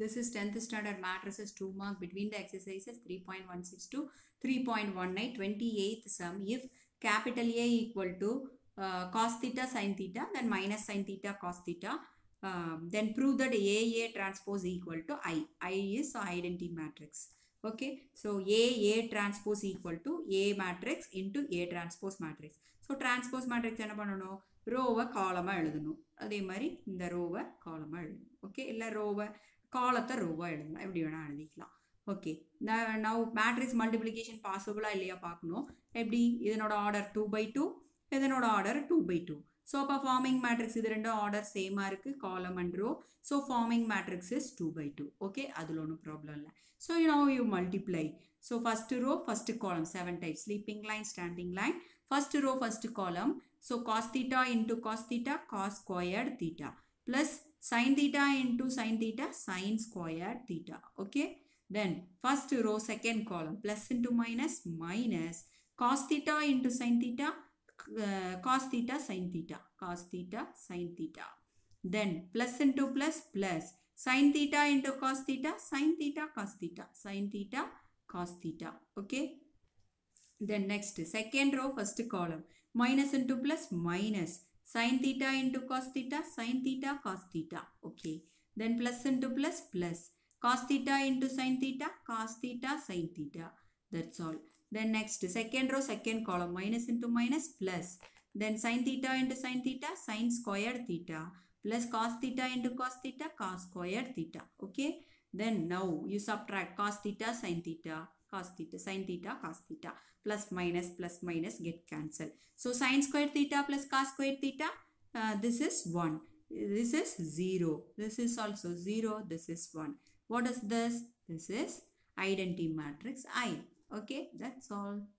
This is 10th standard matrices 2 mark between the exercises 3.16 to 3.19 28th sum if capital A equal to uh, cos theta sin theta then minus sin theta cos theta um, then prove that AA transpose equal to I. I is identity matrix. Okay, so A A transpose equal to A matrix into A transpose matrix. So transpose matrix என்ன பண்ணணும் ரோவை காலமாக எழுதணும் அதே மாதிரி இந்த ரோவை காலமாக எழுதணும் ஓகே இல்லை ரோவை காலத்தை ரூபாய் எழுதலாம் எப்படி வேணால் எழுதிக்கலாம் ஓகே நவ் மேட்ரிக்ஸ் மல்டிப்ளிகேஷன் பாசிபிளாக இல்லையா பார்க்கணும் எப்படி இதனோட ஆர்டர் டூ பை டூ இதனோட order two by two so அப்போ ஃபார்மிங் மேட்ரிக்ஸ் இது ரெண்டும் ஆர்டர் சேமாக இருக்குது column and row so forming matrix is two by two okay அதில் ஒன்றும் ப்ராப்ளம் இல்லை so you you multiply so first row first column seven type sleeping line standing line first row first column so cos theta into cos theta cos squared theta plus sin theta into sin theta sin square theta. Okay. Then first row second column plus into minus minus cos theta into sin theta uh, cos theta sin theta cos theta sin theta. Then plus into plus plus sin theta into cos theta sin theta cos theta sin theta cos theta. Okay. Then next second row first column minus into plus minus Sin theta into cos theta, sin theta, cos theta. Okay. Then plus into plus, plus. Cos theta into sin theta, cos theta, sin theta. That's all. Then next, second row, second column. Minus into minus, plus. Then sin theta into sin theta, sin square theta. Plus cos theta into cos theta, cos square theta. Okay. Then now you subtract cos theta, sin theta cos theta, sin theta, cos theta, plus minus, plus minus get cancelled. So sin squared theta plus cos squared theta, uh, this is 1. This is 0. This is also 0. This is 1. What is this? This is identity matrix I. Okay, that's all.